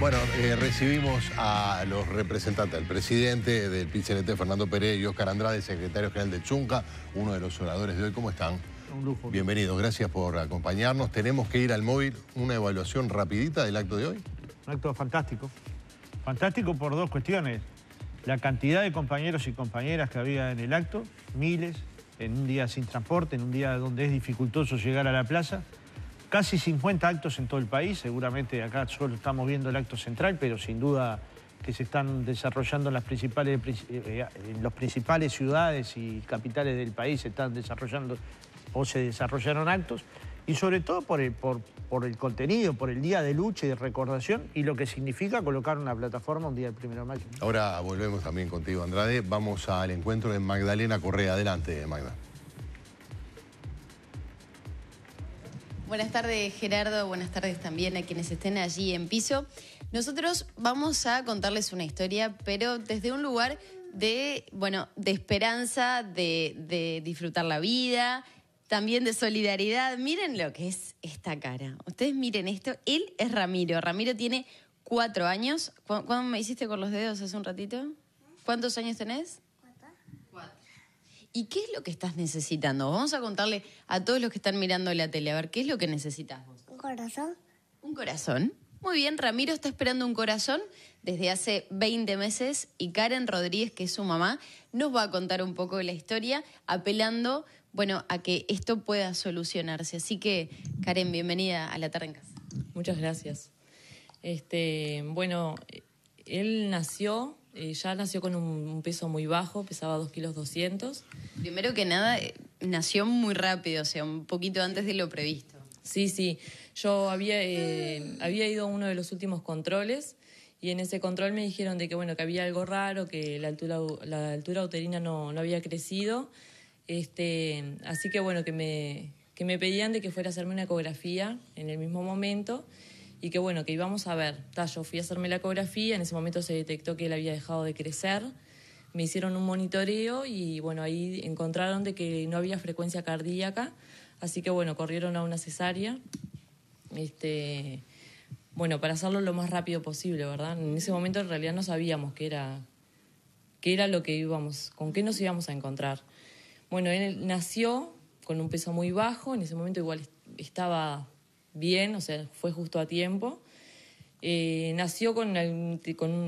Bueno, eh, recibimos a los representantes, al presidente del PCNT, Fernando Pérez y Oscar Andrade, secretario general de Chunca, uno de los oradores de hoy. ¿Cómo están? Un lujo. Bienvenidos, gracias por acompañarnos. Tenemos que ir al móvil, una evaluación rapidita del acto de hoy. Un acto fantástico. Fantástico por dos cuestiones. La cantidad de compañeros y compañeras que había en el acto, miles, en un día sin transporte, en un día donde es dificultoso llegar a la plaza. Casi 50 actos en todo el país, seguramente acá solo estamos viendo el acto central, pero sin duda que se están desarrollando en las principales, eh, eh, eh, principales ciudades y capitales del país, se están desarrollando o se desarrollaron actos, y sobre todo por el, por, por el contenido, por el día de lucha y de recordación, y lo que significa colocar una plataforma un día del primero de mayo. Ahora volvemos también contigo, Andrade. Vamos al encuentro de Magdalena Correa. Adelante, Magda. Buenas tardes Gerardo, buenas tardes también a quienes estén allí en piso. Nosotros vamos a contarles una historia, pero desde un lugar de, bueno, de esperanza, de, de disfrutar la vida, también de solidaridad. Miren lo que es esta cara. Ustedes miren esto. Él es Ramiro. Ramiro tiene cuatro años. ¿Cuándo me hiciste con los dedos hace un ratito? ¿Cuántos años tenés? ¿Y qué es lo que estás necesitando? Vamos a contarle a todos los que están mirando la tele, a ver, ¿qué es lo que necesitas vos? Un corazón. ¿Un corazón? Muy bien, Ramiro está esperando un corazón desde hace 20 meses y Karen Rodríguez, que es su mamá, nos va a contar un poco de la historia apelando, bueno, a que esto pueda solucionarse. Así que, Karen, bienvenida a la tarde en casa. Muchas gracias. Este, bueno, él nació eh, ya nació con un, peso muy bajo, pesaba 2 kilos 200. Primero que nada, eh, nació muy rápido, o sea, un poquito antes de lo previsto. Sí, sí. Yo había, eh, había ido a uno de los últimos controles y en ese control me dijeron de que, bueno, que había algo raro, que la altura, la altura uterina no, había crecido. Este, así que, bueno, que me, que me pedían de que fuera a hacerme una ecografía en el mismo momento y que bueno, que íbamos a ver. yo fui a hacerme la ecografía, en ese momento se detectó que él había dejado de crecer, me hicieron un monitoreo y bueno, ahí encontraron de que no había frecuencia cardíaca, así que bueno, corrieron a una cesárea. Este, bueno, para hacerlo lo más rápido posible, ¿verdad? En ese momento en realidad no sabíamos qué era, qué era lo que íbamos, con qué nos íbamos a encontrar. Bueno, él nació con un peso muy bajo, en ese momento igual estaba bien, o sea, fue justo a tiempo. Eh, nació con,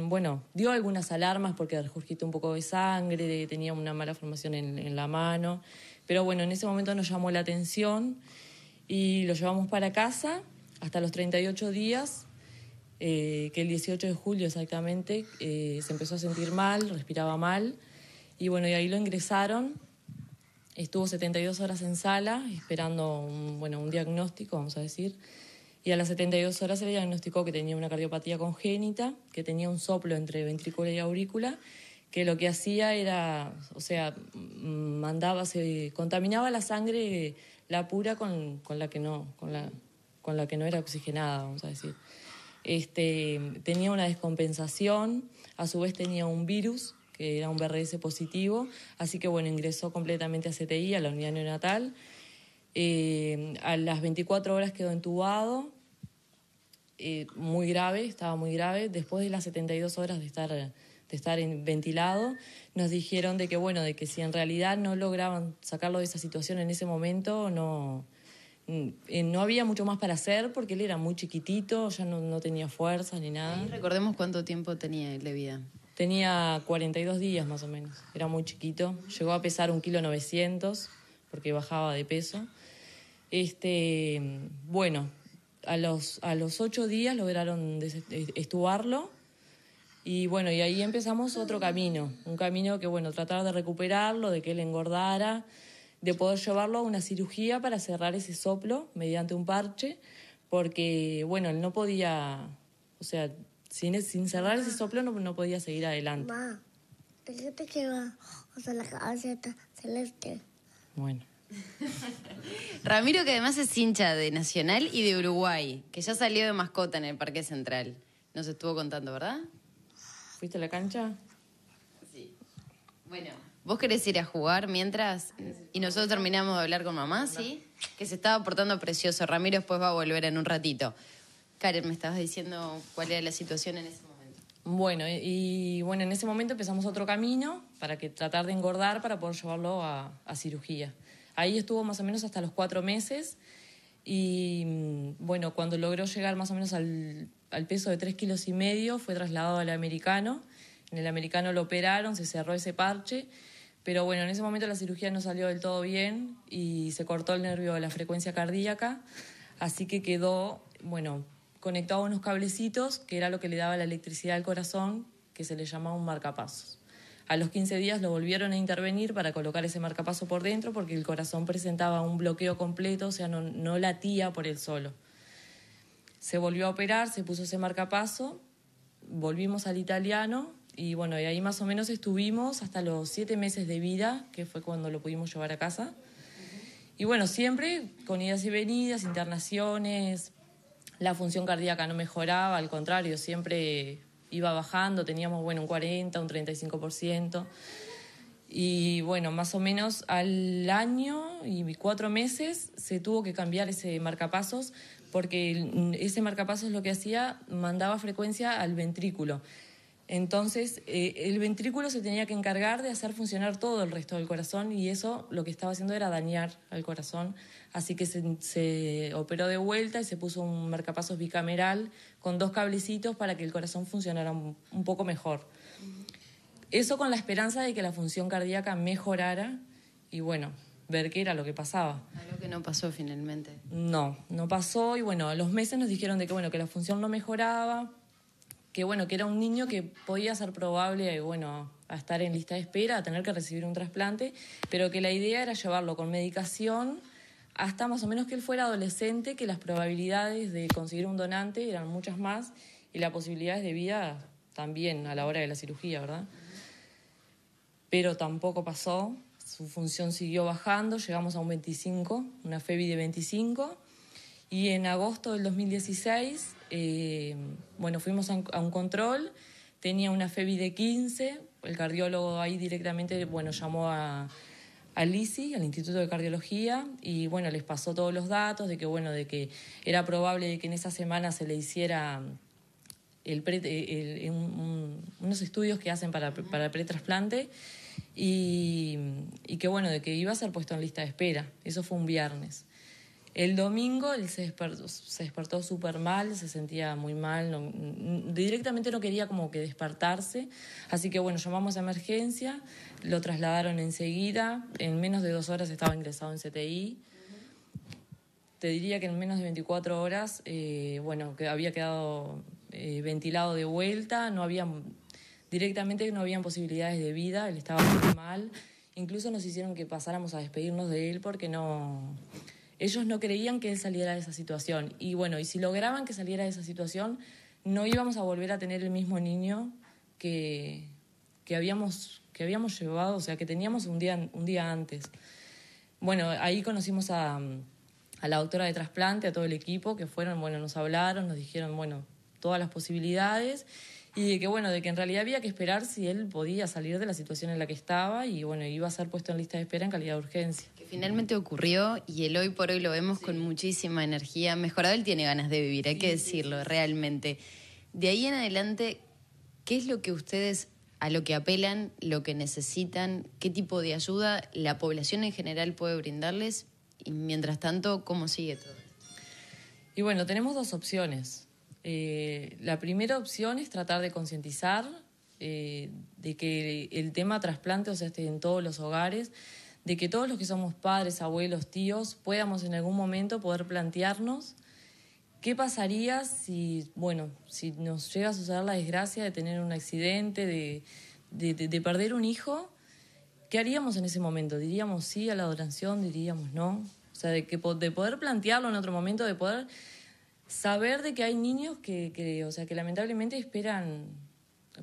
bueno, dio algunas alarmas porque regurgitó un poco de sangre, tenía una mala formación en, la mano, pero bueno, en ese momento nos llamó la atención y lo llevamos para casa hasta los 38 días, eh, que el 18 de julio exactamente eh, se empezó a sentir mal, respiraba mal, y bueno, y ahí lo ingresaron Estuvo 72 horas en sala esperando un, bueno, un diagnóstico, vamos a decir, y a las 72 horas se le diagnosticó que tenía una cardiopatía congénita, que tenía un soplo entre ventrículo y aurícula, que lo que hacía era, o sea, mandaba, se contaminaba la sangre, la pura con, con la que no, con la, con la que no era oxigenada, vamos a decir. Este, tenía una descompensación, a su vez tenía un virus que era un BRS positivo, así que bueno, ingresó completamente a CTI, a la unidad neonatal. Eh, a las 24 horas quedó entubado, eh, muy grave, estaba muy grave. Después de las 72 horas de estar, de estar ventilado, nos dijeron de que, bueno, de que si en realidad no lograban sacarlo de esa situación en ese momento, no, mm, eh, no había mucho más para hacer porque él era muy chiquitito, ya no, tenía fuerza ni nada. recordemos cuánto tiempo tenía él de vida. Tenía 42 días más o menos, era muy chiquito. Llegó a pesar un kilo 900 porque bajaba de peso. Este, bueno, a los, a los ocho días lograron estubarlo y bueno, y ahí empezamos otro camino, un camino que bueno, tratar de recuperarlo, de que él engordara, de poder llevarlo a una cirugía para cerrar ese soplo mediante un parche, porque bueno, él no podía, o sea, sin, cerrar ese ah. soplo no, no podía seguir adelante. fíjate que la celeste. Bueno. Ramiro, que además es hincha de Nacional y de Uruguay, que ya salió de mascota en el Parque Central. Nos estuvo contando, ¿verdad? ¿Fuiste a la cancha? Sí. Bueno, vos querés ir a jugar mientras. Y nosotros terminamos de hablar con mamá, ¿sí? Que se estaba portando precioso. Ramiro después va a volver en un ratito. Karen, me estabas diciendo cuál era la situación en ese momento. Bueno, y bueno, en ese momento empezamos otro camino para que tratar de engordar para poder llevarlo a, cirugía. Ahí estuvo más o menos hasta los cuatro meses y mm, bueno, cuando logró llegar más o menos al, al peso de tres kilos y medio, fue trasladado al americano. En el americano lo operaron, se cerró ese parche. Pero bueno, en ese momento la cirugía no salió del todo bien y se cortó el nervio de la frecuencia cardíaca, así que quedó, bueno, conectado unos cablecitos, que era lo que le daba la electricidad al corazón, que se le llamaba un marcapasos. A los 15 días lo volvieron a intervenir para colocar ese marcapaso por dentro porque el corazón presentaba un bloqueo completo, o sea, no, latía por él solo. Se volvió a operar, se puso ese marcapaso, volvimos al italiano y bueno, y ahí más o menos estuvimos hasta los siete meses de vida, que fue cuando lo pudimos llevar a casa. Y bueno, siempre con idas y venidas, internaciones, la función cardíaca no mejoraba, al contrario, siempre iba bajando, teníamos bueno un 40, un 35%. Y bueno, más o menos al año y cuatro meses se tuvo que cambiar ese marcapasos porque ese marcapasos lo que hacía mandaba frecuencia al ventrículo. Entonces, eh, el ventrículo se tenía que encargar de hacer funcionar todo el resto del corazón y eso lo que estaba haciendo era dañar al corazón. Así que se, operó de vuelta y se puso un marcapasos bicameral con dos cablecitos para que el corazón funcionara un, poco mejor. Eso con la esperanza de que la función cardíaca mejorara y bueno, ver qué era lo que pasaba. Algo que no pasó finalmente. No, no pasó y bueno, los meses nos dijeron de que bueno, que la función no mejoraba, que bueno, que era un niño que podía ser probable, y bueno, a estar en lista de espera, a tener que recibir un trasplante, pero que la idea era llevarlo con medicación hasta más o menos que él fuera adolescente, que las probabilidades de conseguir un donante eran muchas más y las posibilidades de vida también a la hora de la cirugía, ¿verdad? Pero tampoco pasó, su función siguió bajando, llegamos a un 25, una FEBI de 25, y en agosto del 2016 eh, bueno, fuimos a un, control, tenía una FEBI de 15, el cardiólogo ahí directamente, bueno, llamó a, al al Instituto de Cardiología, y bueno, les pasó todos los datos de que, bueno, de que era probable que en esa semana se le hiciera eh, eh, unos estudios que hacen para, para pretrasplante y, y que, bueno, de que iba a ser puesto en lista de espera. Eso fue un viernes. El domingo él se despertó, super súper mal, se sentía muy mal, mm, directamente no quería como que despertarse, así que bueno, llamamos a emergencia, lo trasladaron enseguida, en menos de dos horas estaba ingresado en CTI, te diría que en menos de 24 horas, eh, bueno, que había quedado eh, ventilado de vuelta, no había, directamente no habían posibilidades de vida, él estaba muy mal, incluso nos hicieron que pasáramos a despedirnos de él porque no ellos no creían que él saliera de esa situación. Y bueno, y si lograban que saliera de esa situación, no íbamos a volver a tener el mismo niño que, que, habíamos, que habíamos llevado, o sea, que teníamos un día, un día antes. Bueno, ahí conocimos a, a la doctora de trasplante, a todo el equipo, que fueron, bueno, nos hablaron, nos dijeron, bueno, todas las posibilidades y que bueno, de que en realidad había que esperar si él podía salir de la situación en la que estaba y bueno, iba a ser puesto en lista de espera en calidad de urgencia. Que finalmente ocurrió y él hoy por hoy lo vemos con muchísima energía. Mejorado él tiene ganas de vivir, hay que decirlo realmente. De ahí en adelante, ¿qué es lo que ustedes a lo que apelan, lo que necesitan, qué tipo de ayuda la población en general puede brindarles y mientras tanto, ¿cómo sigue todo? Y bueno, tenemos dos opciones. Eh, la primera opción es tratar de concientizar eh, de que el tema trasplante o esté en todos los hogares, de que todos los que somos padres, abuelos, tíos, podamos en algún momento poder plantearnos qué pasaría si, bueno, si nos llega a suceder la desgracia de tener un accidente, de, perder un hijo, ¿qué haríamos en ese momento? ¿Diríamos sí a la donación? ¿Diríamos no? O sea, de, que, de poder plantearlo en otro momento, de poder saber de que hay niños que, o sea, que lamentablemente esperan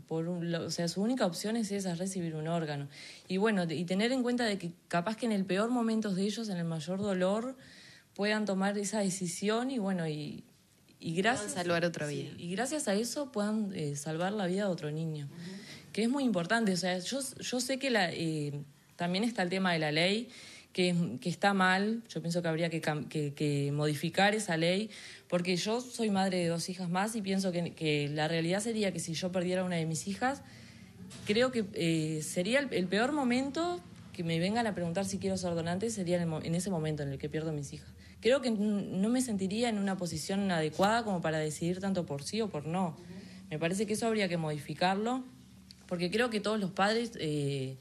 por o sea, su única opción es esa, recibir un órgano. Y bueno, y tener en cuenta de que capaz que en el peor momento de ellos, en el mayor dolor, puedan tomar esa decisión y bueno, y, gracias... a salvar otra vida. y gracias a eso puedan eh, salvar la vida de otro niño, que es muy importante. O sea, yo, yo sé que la, eh, también está el tema de la ley que, está mal, yo pienso que habría que, modificar esa ley, porque yo soy madre de dos hijas más y pienso que, la realidad sería que si yo perdiera una de mis hijas, creo que eh, sería el, peor momento que me vengan a preguntar si quiero ser donante, sería en, ese momento en el que pierdo a mis hijas. Creo que no me sentiría en una posición adecuada como para decidir tanto por sí o por no. Me parece que eso habría que modificarlo, porque creo que todos los padres eh,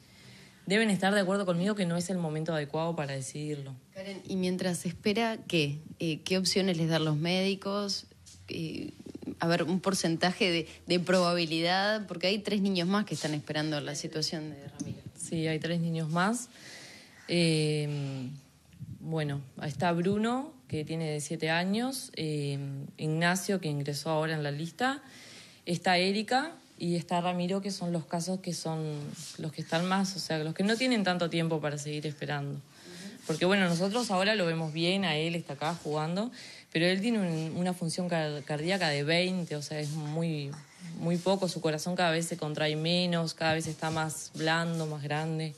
deben estar de acuerdo conmigo que no es el momento adecuado para decidirlo. Karen, y mientras espera, ¿qué? Eh, ¿Qué opciones les dan los médicos? Eh, a ver, un porcentaje de, probabilidad, porque hay tres niños más que están esperando la situación de Ramírez. Sí, hay tres niños más. Eh, bueno, está Bruno, que tiene siete años, eh, Ignacio, que ingresó ahora en la lista, está Erika, y está Ramiro, que son los casos que son los que están más, o sea, los que no tienen tanto tiempo para seguir esperando. Porque bueno, nosotros ahora lo vemos bien, a él está acá jugando, pero él tiene una función cardíaca de 20, o sea, es muy, muy poco, su corazón cada vez se contrae menos, cada vez está más blando, más grande.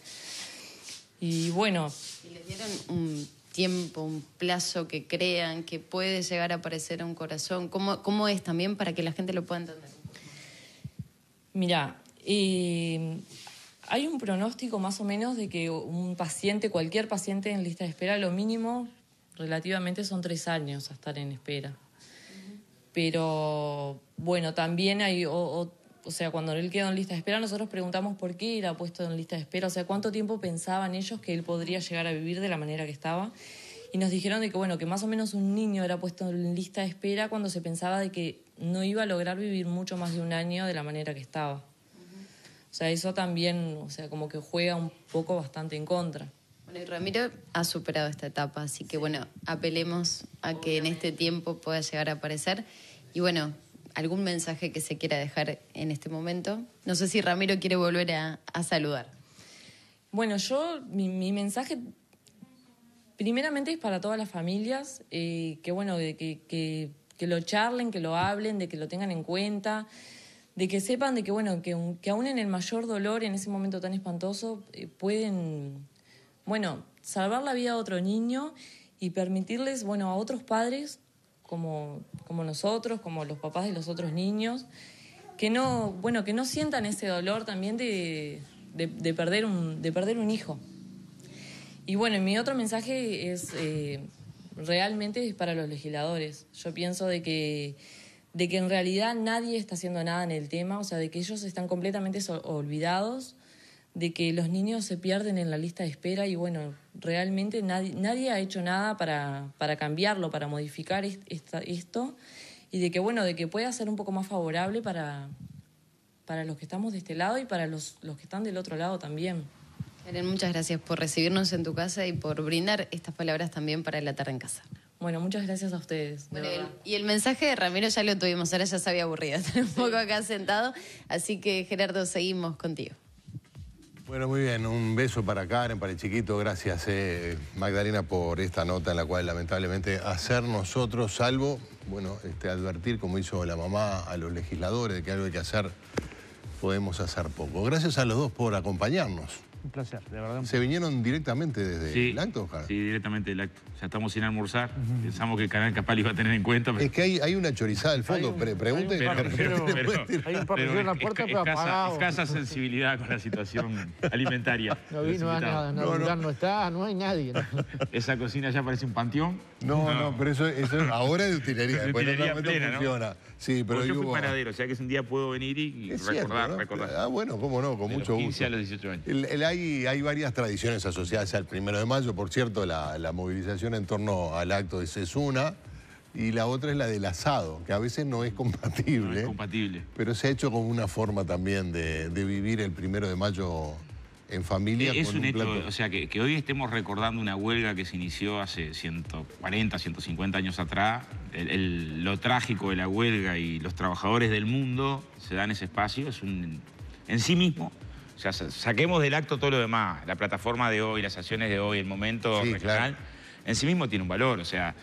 Y bueno. ¿Y le dieron un tiempo, un plazo que crean que puede llegar a aparecer a un corazón? ¿Cómo, cómo es también para que la gente lo pueda entender? Mira, hay un pronóstico más o menos de que un paciente, cualquier paciente en lista de espera, lo mínimo relativamente son tres años a estar en espera. Pero bueno, también hay, o, sea, cuando él quedó en lista de espera, nosotros preguntamos por qué era puesto en lista de espera, o sea, cuánto tiempo pensaban ellos que él podría llegar a vivir de la manera que estaba. Y nos dijeron de que, bueno, que más o menos un niño era puesto en lista de espera cuando se pensaba de que no iba a lograr vivir mucho más de un año de la manera que estaba. O sea, eso también, o sea, como que juega un poco bastante en contra. Bueno, y Ramiro ha superado esta etapa, así que bueno, apelemos a que en este tiempo pueda llegar a aparecer. Y bueno, algún mensaje que se quiera dejar en este momento. No sé si Ramiro quiere volver a, saludar. Bueno, yo, mi, mensaje primeramente es para todas las familias, eh, que bueno, que que lo charlen, que lo hablen, de que lo tengan en cuenta, de que sepan de que, bueno, que, aún en el mayor dolor, en ese momento tan espantoso, eh, pueden, bueno, salvar la vida a otro niño y permitirles, bueno, a otros padres, como, como nosotros, como los papás de los otros niños, que no, bueno, que no sientan ese dolor también de, perder, un, de perder un hijo. Y bueno, mi otro mensaje es... Eh, realmente es para los legisladores. Yo pienso de que, de que en realidad nadie está haciendo nada en el tema, o sea, de que ellos están completamente olvidados, de que los niños se pierden en la lista de espera y bueno, realmente nadie, ha hecho nada para, para cambiarlo, para modificar esto y de que bueno, de que pueda ser un poco más favorable para, para los que estamos de este lado y para los, los que están del otro lado también. Karen, muchas gracias por recibirnos en tu casa y por brindar estas palabras también para la tarde en casa. Bueno, muchas gracias a ustedes. y el mensaje de Ramiro ya lo tuvimos, ahora ya se había aburrido estar un poco acá sentado. Así que, Gerardo, seguimos contigo. Bueno, muy bien. Un beso para Karen, para el chiquito. Gracias, eh, Magdalena, por esta nota en la cual, lamentablemente, hacer nosotros, salvo, bueno, este, advertir, como hizo la mamá, a los legisladores de que algo hay que hacer, podemos hacer poco. Gracias a los dos por acompañarnos. Un placer, de verdad. ¿Se vinieron directamente desde el acto, Sí, directamente del acto ya estamos sin almorzar. Pensamos que el canal Capal lo iba a tener en cuenta. Es que hay, hay, una chorizada al fondo, pregunten. Hay un papelón en la puerta, pero apagado. Escasa sensibilidad con la situación alimentaria. No vino a nada, no, no, no. no, está, no hay nadie. Esa cocina ya parece un panteón. No, no, pero eso, ahora es de utilería. Después de utilería plena, funciona. Sí, pero yo fui panadero, o sea que un día puedo venir y, recordar, recordar. Ah, bueno, cómo no, con mucho gusto. hay, varias tradiciones asociadas al primero de mayo, por cierto, la movilización en torno al acto de Sesuna y la otra es la del asado, que a veces no es compatible. compatible. Pero se ha hecho como una forma también de, vivir el primero de mayo en familia. Eh, es un, hecho, o sea, que, hoy estemos recordando una huelga que se inició hace 140, 150 años atrás. lo trágico de la huelga y los trabajadores del mundo se dan ese espacio, es un, en sí mismo. O sea, saquemos del acto todo lo demás, la plataforma de hoy, las acciones de hoy, el momento regional en sí mismo tiene un valor. O sea,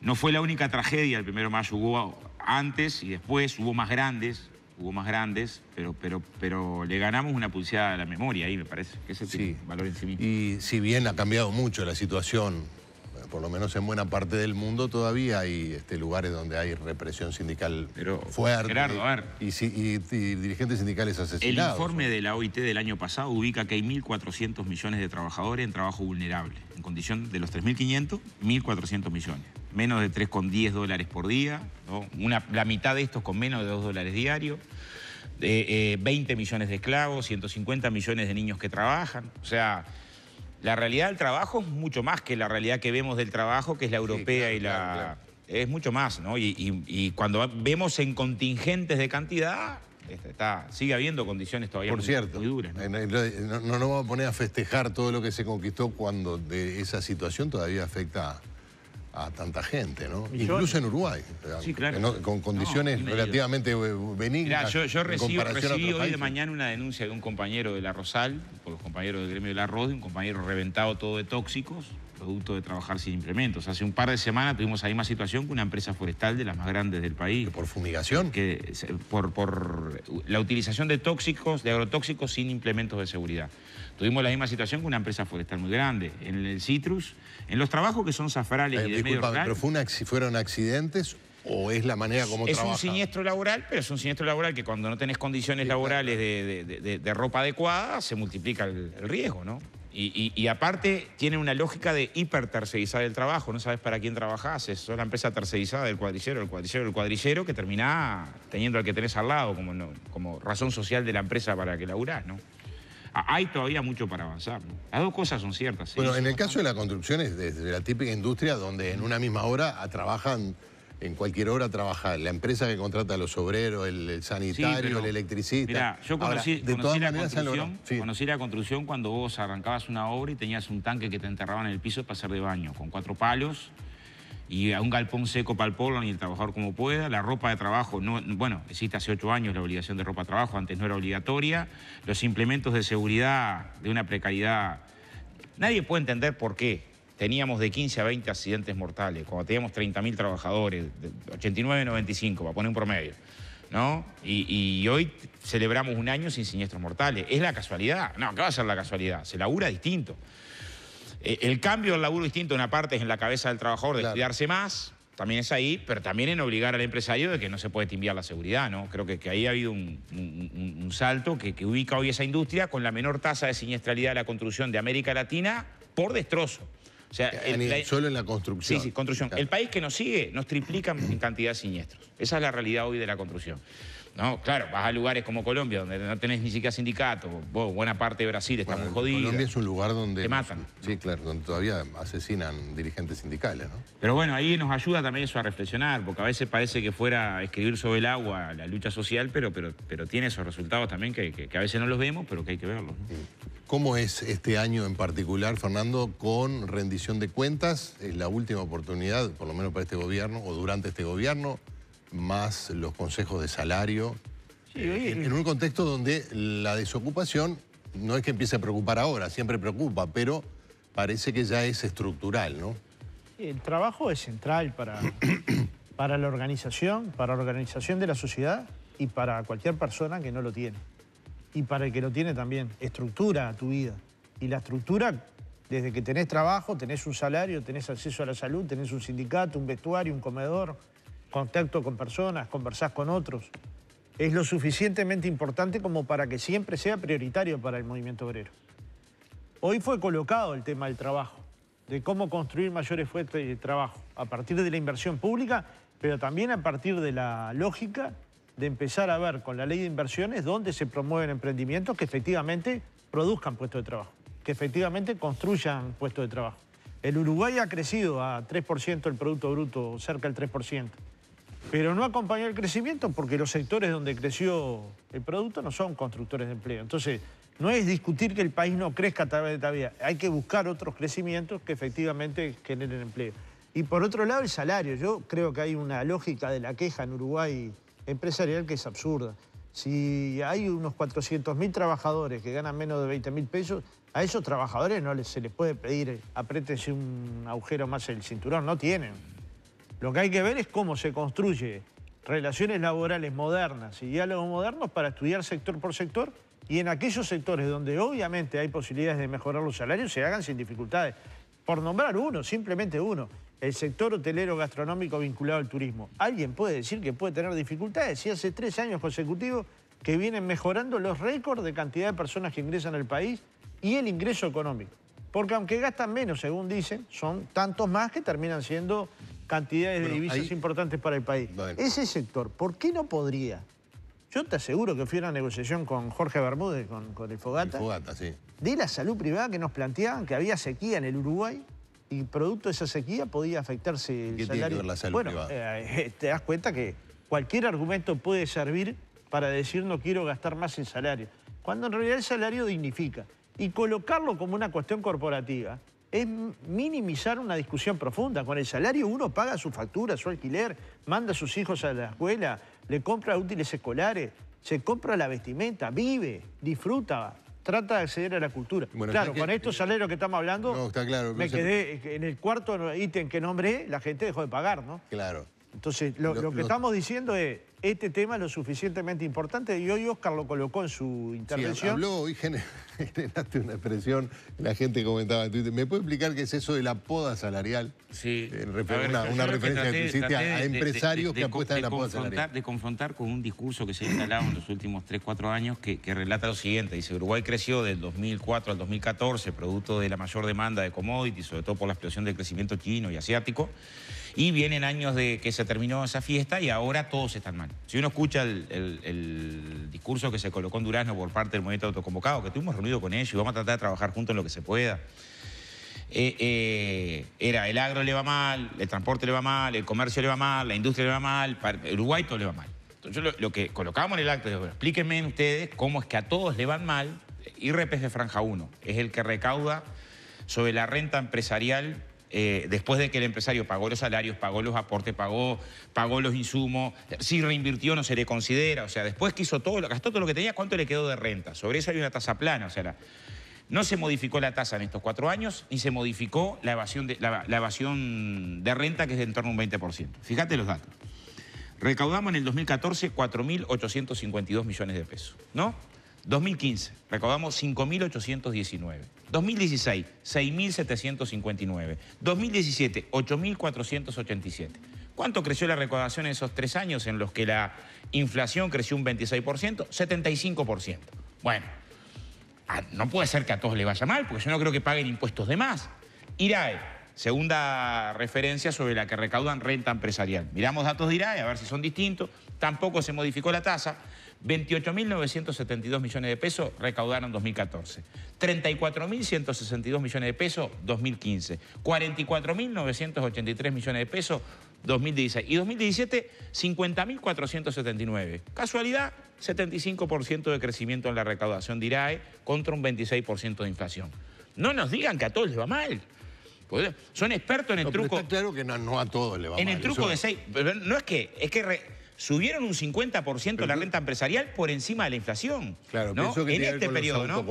no fue la única tragedia el primero de mayo. Hubo antes y después, hubo más grandes, hubo más grandes, pero, pero, pero le ganamos una pulsada a la memoria ahí, me parece, que ese tiene valor en sí mismo. Y si bien ha cambiado mucho la situación por lo menos en buena parte del mundo todavía hay este, lugares donde hay represión sindical fuerte. Y, dirigentes sindicales asesinados. El informe de la OIT del año pasado ubica que hay 1.400 millones de trabajadores en trabajo vulnerable. En condición de los 3.500, 1.400 millones. Menos de 3,10 dólares por día. la mitad de estos con menos de 2 dólares diarios. 20 eh, millones de esclavos, 150 millones de niños que trabajan. O sea, la realidad del trabajo es mucho más que la realidad que vemos del trabajo, que es la europea y la... Es mucho más, ¿no? Y, cuando vemos en contingentes de cantidad, este, está, sigue habiendo condiciones todavía muy, duras. ¿no? cierto, no, nos vamos a poner a festejar todo lo que se conquistó cuando de esa situación todavía afecta a tanta gente, ¿no? Incluso en Uruguay, con condiciones relativamente eh, benignas. yo, recibí hoy de mañana una denuncia de un compañero de la Rosal, por los compañeros del gremio de la Rosal, un compañero reventado todo de tóxicos, producto de trabajar sin implementos. Hace un par de semanas tuvimos la misma situación con una empresa forestal de las más grandes del país. ¿Por fumigación? Que, por, la utilización de tóxicos, de agrotóxicos sin implementos de seguridad. Tuvimos la misma situación con una empresa forestal muy grande. En el citrus en los trabajos que son zafrales eh, y de pero fueron accidentes ¿O es la manera como es Es un siniestro laboral, pero es un siniestro laboral que cuando no tenés condiciones laborales de, ropa adecuada, se multiplica el, riesgo, ¿no? Y, aparte tiene una lógica de hipertercerizar el trabajo, no sabes para quién trabajás, es la empresa tercerizada del cuadrillero, el cuadrillero, el cuadrillero, que termina teniendo al que tenés al lado como, como razón social de la empresa para que laburás, ¿no? Ah, hay todavía mucho para avanzar. Las dos cosas son ciertas. Bueno, en el caso de la construcción es desde la típica industria donde en una misma hora ah, trabajan, en cualquier hora trabaja la empresa que contrata a los obreros, el, sanitario, el electricista. yo conocí, la construcción, conocí la construcción cuando vos arrancabas una obra y tenías un tanque que te enterraban en el piso para hacer de baño, con cuatro palos y a un galpón seco para el polo, ni el trabajador como pueda. La ropa de trabajo, bueno, existe hace ocho años la obligación de ropa de trabajo, antes no era obligatoria. Los implementos de seguridad de una precariedad. Nadie puede entender por qué teníamos de 15 a 20 accidentes mortales, cuando teníamos 30.000 trabajadores, 89-95, para poner un promedio. ¿No? Y, y, hoy celebramos un año sin siniestros mortales. Es la casualidad. No, ¿qué va a ser la casualidad? Se labura distinto. Eh, el cambio del laburo distinto, una parte es en la cabeza del trabajador de cuidarse más, también es ahí, pero también en obligar al empresario de que no se puede timbiar la seguridad, ¿no? Creo que, que ahí ha habido un, salto que, ubica hoy esa industria con la menor tasa de siniestralidad de la construcción de América Latina por destrozo. O sea, eh, solo en la construcción. Sí, sí, construcción. El país que nos sigue nos triplica en cantidad de siniestros. Esa es la realidad hoy de la construcción. No, claro, vas a lugares como Colombia, donde no tenés ni siquiera sindicato. Vos, buena parte de Brasil está muy jodida. Colombia es un lugar donde... Te matan. Sí, claro, donde todavía asesinan dirigentes sindicales, ¿no? Pero bueno, ahí nos ayuda también eso a reflexionar, porque a veces parece que fuera escribir sobre el agua la lucha social, pero, pero, pero tiene esos resultados también que, a veces no los vemos, pero que hay que verlos. ¿Cómo es este año en particular, Fernando, con rendición de cuentas? Es la última oportunidad, por lo menos para este gobierno, o durante este gobierno más los consejos de salario. Eh, en, un contexto donde la desocupación no es que empiece a preocupar ahora, siempre preocupa, pero parece que ya es estructural, ¿no? El trabajo es central para, para la organización, para la organización de la sociedad y para cualquier persona que no lo tiene. Y para el que lo tiene también, estructura a tu vida. Y la estructura desde que tenés trabajo, tenés un salario, tenés acceso a la salud, tenés un sindicato, un vestuario, un comedor, contacto con personas, conversás con otros. Es lo suficientemente importante como para que siempre sea prioritario para el movimiento obrero. Hoy fue colocado el tema del trabajo, de cómo construir mayores fuentes de trabajo, a partir de la inversión pública, pero también a partir de la lógica de empezar a ver con la ley de inversiones dónde se promueven emprendimientos que efectivamente produzcan puestos de trabajo, que efectivamente construyan puestos de trabajo. El Uruguay ha crecido a 3% el Producto Bruto, cerca del 3% pero no acompañó el crecimiento porque los sectores donde creció el producto no son constructores de empleo. Entonces, no es discutir que el país no crezca de todavía, hay que buscar otros crecimientos que efectivamente generen empleo. Y por otro lado, el salario. Yo creo que hay una lógica de la queja en Uruguay empresarial que es absurda. Si hay unos 400.000 trabajadores que ganan menos de 20.000 pesos, a esos trabajadores no se les puede pedir eh, apriétense un agujero más el cinturón, no tienen. Lo que hay que ver es cómo se construye relaciones laborales modernas y diálogos modernos para estudiar sector por sector y en aquellos sectores donde obviamente hay posibilidades de mejorar los salarios se hagan sin dificultades. Por nombrar uno, simplemente uno, el sector hotelero gastronómico vinculado al turismo. Alguien puede decir que puede tener dificultades y hace tres años consecutivos que vienen mejorando los récords de cantidad de personas que ingresan al país y el ingreso económico. Porque aunque gastan menos, según dicen, son tantos más que terminan siendo cantidades de divisas importantes para el país. Ese sector, ¿por qué no podría? Yo te aseguro que fui a una negociación con Jorge Bermúdez, con, el Fogata. Fogata, sí. De la salud privada que nos planteaban que había sequía en el Uruguay y producto de esa sequía podía afectarse el salario. bueno, te das cuenta que cualquier argumento puede servir para decir no quiero gastar más en salario, cuando en realidad el salario dignifica. Y colocarlo como una cuestión corporativa es minimizar una discusión profunda. Con el salario uno paga su factura, su alquiler, manda a sus hijos a la escuela, le compra útiles escolares, se compra la vestimenta, vive, disfruta, trata de acceder a la cultura. claro, con estos eh, salarios que estamos hablando, claro, me quedé en el cuarto ítem que nombré, la gente dejó de pagar, ¿no? Claro. Entonces, lo, que estamos diciendo es, este tema es lo suficientemente importante y hoy Oscar lo colocó en su intervención. Sí, habló y generaste una expresión, la gente comentaba en Twitter. ¿Me puede explicar qué es eso de la poda salarial? Sí. Eh, una, referencia que, traté, hiciste a, empresarios que apuestan a la poda salarial. De confrontar con un discurso que se ha instalado en los últimos 3, 4 años que, que relata lo siguiente. Dice, Uruguay creció del 2004 al 2014, producto de la mayor demanda de commodities, sobre todo por la explosión del crecimiento chino y asiático. Y vienen años de que se terminó esa fiesta y ahora todos están mal. Si uno escucha el, discurso que se colocó en Durazno por parte del movimiento autoconvocado, que tuvimos reunido con ellos y vamos a tratar de trabajar juntos en lo que se pueda. Eh, eh, era el agro le va mal, el transporte le va mal, el comercio le va mal, la industria le va mal, Uruguay todo le va mal. Entonces lo, que colocamos en el acto es, explíquenme ustedes cómo es que a todos le van mal y eh, de Franja 1, es el que recauda sobre la renta empresarial eh, después de que el empresario pagó los salarios, pagó los aportes, pagó, pagó los insumos, si reinvirtió no se le considera, o sea, después que hizo todo, gastó todo lo que tenía, ¿cuánto le quedó de renta? Sobre eso hay una tasa plana, o sea, no se modificó la tasa en estos cuatro años y se modificó la evasión de, la, la evasión de renta, que es de en torno a un 20%. Fíjate los datos. Recaudamos en el 2014 4.852 millones de pesos, ¿no? 2015, recaudamos 5.819. 2016, 6.759. 2017, 8.487. ¿Cuánto creció la recaudación en esos tres años en los que la inflación creció un 26%? 75%. Bueno, ah, no puede ser que a todos le vaya mal, porque yo no creo que paguen impuestos de más. IRAE, segunda referencia sobre la que recaudan renta empresarial. Miramos datos de IRAE, a ver si son distintos. Tampoco se modificó la tasa. 28.972 millones de pesos recaudaron 2014. 34.162 millones de pesos 2015. 44.983 millones de pesos 2016. Y 2017, 50.479. Casualidad, 75% de crecimiento en la recaudación de IRAE contra un 26% de inflación. No nos digan que a todos les va mal. Pues, son expertos en el truco. está claro que no, a todos le va mal. En el truco de seis. no es que. Es que subieron un 50% la renta empresarial por encima de la inflación. Claro, pienso que en tiene este periodo, ¿no?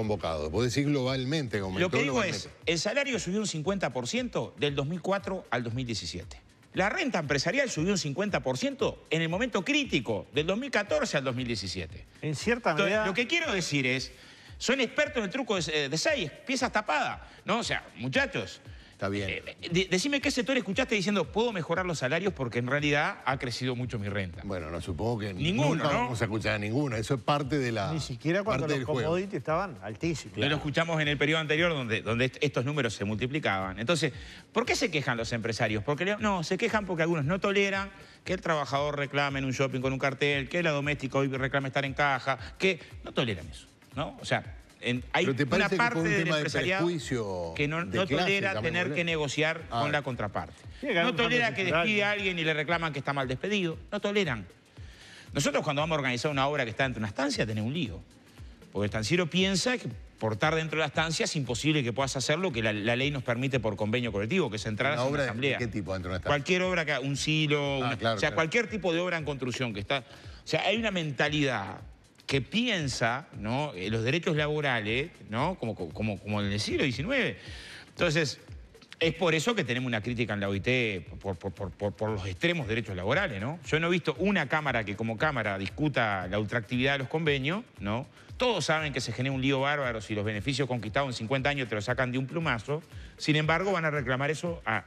Podés decir globalmente, Lo que digo es, el salario subió un 50% del 2004 al 2017. La renta empresarial subió un 50% en el momento crítico, del 2014 al 2017. En cierta medida... lo que quiero decir es, son expertos en el truco de, eh, de seis, piezas tapadas. ¿no? O sea, muchachos, Está bien. Eh, eh, decime qué sector escuchaste diciendo, puedo mejorar los salarios porque en realidad ha crecido mucho mi renta. Bueno, no supongo que ninguno, nunca ¿no? vamos a escuchar ninguno. Eso es parte de la. Ni siquiera cuando los commodities estaban altísimos. Claro. Lo escuchamos en el periodo anterior donde, donde estos números se multiplicaban. Entonces, ¿por qué se quejan los empresarios? Porque no, se quejan porque algunos no toleran que el trabajador reclame en un shopping con un cartel, que la doméstica hoy reclame estar en caja, que no toleran eso. ¿no? O sea, hay una parte un del empresariado que no, tolera tener que negociar ah, con la eh. contraparte. No tolera que despide a alguien y le reclaman que está mal despedido. No toleran. Nosotros cuando vamos a organizar una obra que está dentro de una estancia tenemos un lío. Porque el estanciero piensa que por estar dentro de la estancia es imposible que puedas hacer lo que la, ley nos permite por convenio colectivo, que se entrar a la asamblea. ¿Qué tipo dentro de una estancia? Cualquier obra, que, un silo, ah, o sea, cualquier tipo de obra en construcción que está... O sea, hay una mentalidad que piensa ¿no? Eh, los derechos laborales ¿no? como, como, como en el siglo XIX. Entonces, es por eso que tenemos una crítica en la OIT por, los extremos derechos laborales, ¿no? Yo no he visto una cámara que como cámara discuta la ultraactividad de los convenios, ¿no? Todos saben que se genera un lío bárbaro si los beneficios conquistados en 50 años te los sacan de un plumazo. Sin embargo, van a reclamar eso a,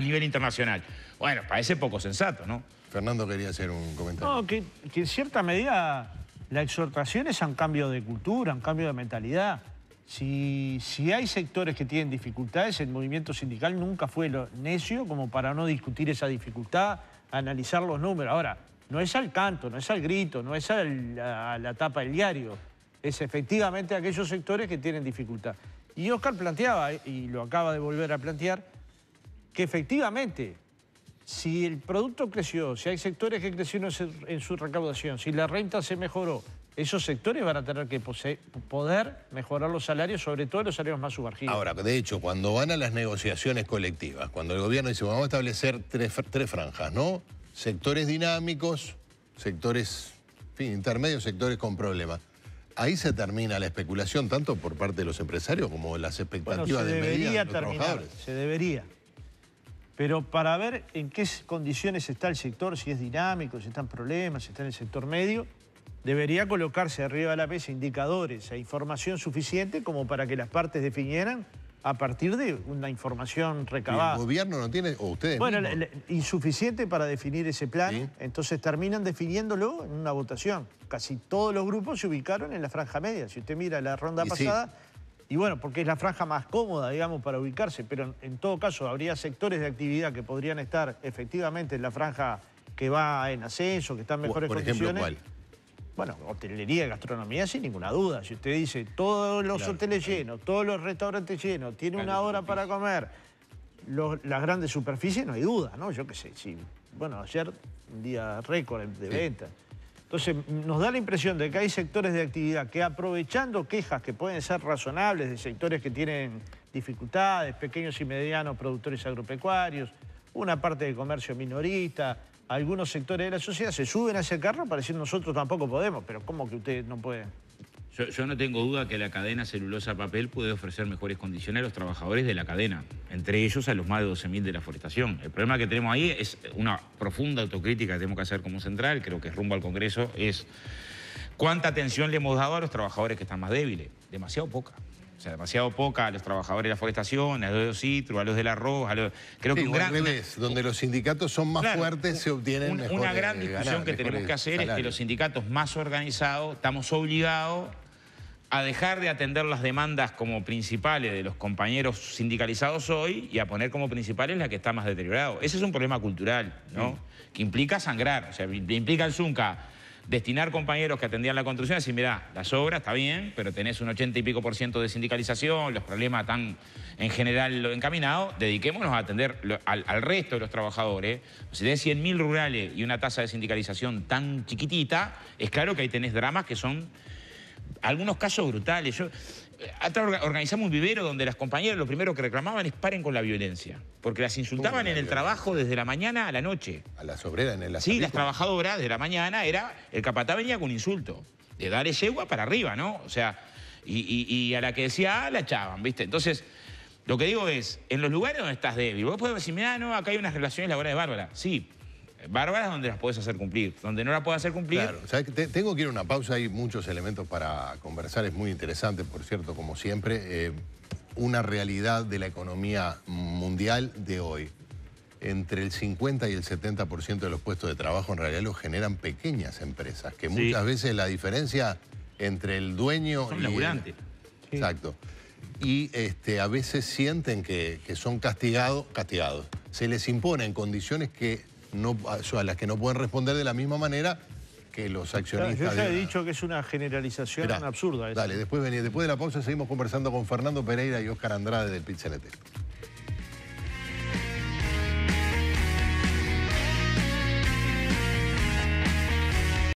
nivel internacional. Bueno, parece poco sensato, ¿no? Fernando quería hacer un comentario. No, que en cierta medida la exhortación es a un cambio de cultura, a un cambio de mentalidad. Si, si, hay sectores que tienen dificultades, el movimiento sindical nunca fue lo necio como para no discutir esa dificultad, analizar los números. Ahora, no es al canto, no es al grito, no es a la tapa del diario. Es efectivamente aquellos sectores que tienen dificultad. Y Oscar planteaba, y lo acaba de volver a plantear, que efectivamente si el producto creció, si hay sectores que crecieron en su recaudación, si la renta se mejoró, esos sectores van a tener que poder mejorar los salarios, sobre todo los salarios más subargidos. Ahora, de hecho, cuando van a las negociaciones colectivas, cuando el gobierno dice, vamos a establecer tres, franjas, ¿no? Sectores dinámicos, sectores intermedios, sectores con problemas. Ahí se termina la especulación, tanto por parte de los empresarios como las expectativas de los trabajadores. Se debería. Pero para ver en qué condiciones está el sector, si es dinámico, si están problemas, si está en el sector medio, debería colocarse arriba de la mesa indicadores e información suficiente como para que las partes definieran a partir de una información recabada. ¿El gobierno no tiene, o ustedes Bueno, insuficiente para definir ese plan, entonces terminan definiéndolo en una votación. Casi todos los grupos se ubicaron en la franja media. Si usted mira la ronda pasada y bueno, porque es la franja más cómoda, digamos, para ubicarse, pero en, todo caso habría sectores de actividad que podrían estar efectivamente en la franja que va en ascenso, que está en mejores Por condiciones. ¿cuál? Bueno, hotelería, y gastronomía, sin ninguna duda. Si usted dice todos los hoteles llenos, todos los restaurantes llenos, tiene una hora para comer, las grandes superficies, no hay duda, ¿no? Yo qué sé, si, bueno, ayer un día récord de venta ventas. Entonces, nos da la impresión de que hay sectores de actividad que aprovechando quejas que pueden ser razonables de sectores que tienen dificultades, pequeños y medianos productores agropecuarios, una parte de comercio minorista, algunos sectores de la sociedad se suben a ese carro para decir nosotros tampoco podemos, pero ¿cómo que ustedes no pueden? Yo, no tengo duda que la cadena celulosa papel puede ofrecer mejores condiciones a los trabajadores de la cadena, entre ellos a los más de 12.000 de la forestación. El problema que tenemos ahí es una profunda autocrítica que tenemos que hacer como central, creo que es rumbo al Congreso, es cuánta atención le hemos dado a los trabajadores que están más débiles. Demasiado poca. O sea, demasiado poca a los trabajadores de la forestación, a los de los citros, a los del arroz, a los... Creo que donde los sindicatos son más fuertes se obtienen mejores, Una gran discusión que tenemos que hacer es que los sindicatos más organizados estamos obligados a dejar de atender las demandas como principales de los compañeros sindicalizados hoy y a poner como principales las que está más deteriorado. Ese es un problema cultural, ¿no? Que implica sangrar, o sea, implica el Zunca destinar compañeros que atendían la construcción y decir, mirá, las obras está bien, pero tenés un 80 y pico por ciento de sindicalización, los problemas están en general encaminados, dediquémonos a atender al, al, resto de los trabajadores. Si tenés 100.000 rurales y una tasa de sindicalización tan chiquitita, es claro que ahí tenés dramas que son algunos casos brutales. Yo, eh, organizamos un vivero donde las compañeras lo primero que reclamaban es paren con la violencia. Porque las insultaban en el trabajo desde la mañana a la noche. A las obreras en el Sí, las trabajadoras de la mañana era. El capatá venía con insulto. De darle yegua para arriba, ¿no? O sea, y, a la que decía, ah, la echaban, ¿viste? Entonces. Lo que digo es, en los lugares donde estás débil, vos podés decir, mira, no, acá hay unas relaciones laborales bárbaras. Sí, bárbaras donde las puedes hacer cumplir. Donde no las puedes hacer cumplir... Claro, tengo que ir a una pausa, hay muchos elementos para conversar, es muy interesante, por cierto, como siempre, eh, una realidad de la economía mundial de hoy. Entre el 50 y el 70% de los puestos de trabajo en realidad los generan pequeñas empresas, que muchas veces la diferencia entre el dueño son y... Laburantes. El... Exacto. Y este, a veces sienten que, son castigados, castigados. Se les en condiciones que no, o las que no pueden responder de la misma manera que los accionistas. Claro, yo ya he dicho que es una generalización absurda. Dale, después, después de la pausa seguimos conversando con Fernando Pereira y Oscar Andrade del Pizzalete.